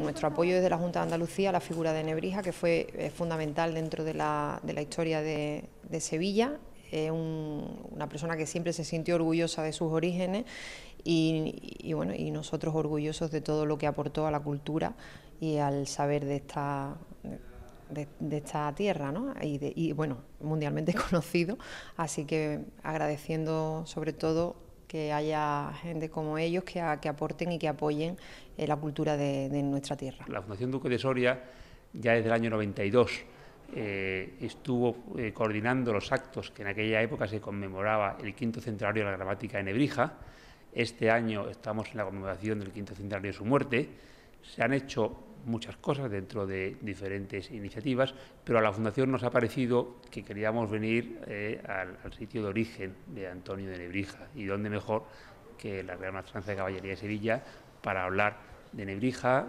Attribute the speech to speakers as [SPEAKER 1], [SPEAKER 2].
[SPEAKER 1] Nuestro apoyo desde la Junta de Andalucía la figura de Nebrija, que fue eh, fundamental dentro de la, historia de, Sevilla, es eh, una persona que siempre se sintió orgullosa de sus orígenes y, bueno, y nosotros orgullosos de todo lo que aportó a la cultura y al saber de esta, de, esta tierra, ¿no? Y, y bueno, mundialmente conocido, así que agradeciendo sobre todo que haya gente como ellos que, aporten y que apoyen eh, la cultura de, nuestra tierra.
[SPEAKER 2] La Fundación Duque de Soria, ya desde el año 92, eh, estuvo eh, coordinando los actos que en aquella época se conmemoraba el quinto centenario de la gramática en Nebrija. Este año estamos en la conmemoración del quinto centenario de su muerte se han hecho muchas cosas dentro de diferentes iniciativas, pero a la Fundación nos ha parecido que queríamos venir eh, al, sitio de origen de Antonio de Nebrija, y dónde mejor que la Real Maestranza de Caballería de Sevilla para hablar de Nebrija.